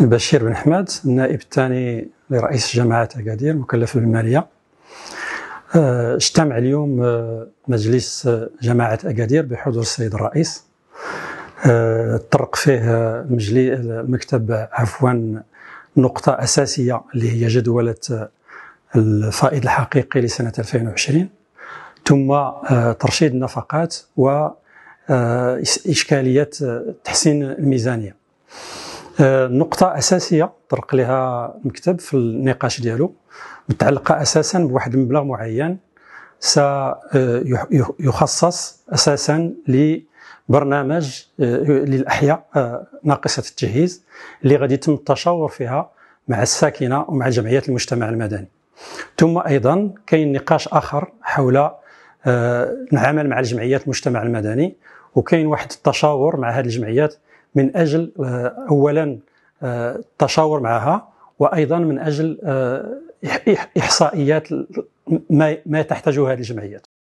بشير بن حماد النائب الثاني لرئيس جماعة أكادير مكلف بالمالية آه، اجتمع اليوم آه، مجلس آه، جماعة أكادير بحضور السيد الرئيس طرق فيه المكتب عفوا نقطة أساسية اللي هي جدولة الفائض الحقيقي لسنة 2020 ثم ترشيد النفقات وإشكالية تحسين الميزانية آه، نقطة أساسية طرق لها المكتب في النقاش ديالو متعلقة أساسا بواحد المبلغ معين سيخصص آه، أساسا لبرنامج آه، للأحياء ناقصة التجهيز اللي غادي يتم التشاور فيها مع الساكنة ومع جمعيات المجتمع المدني ثم أيضا كاين نقاش آخر حول العمل مع الجمعيات المجتمع المدني وكاين واحد التشاور مع هذه الجمعيات من اجل آه، اولا آه، التشاور معها وايضا من اجل آه، احصائيات ما تحتاجه هذه الجمعيات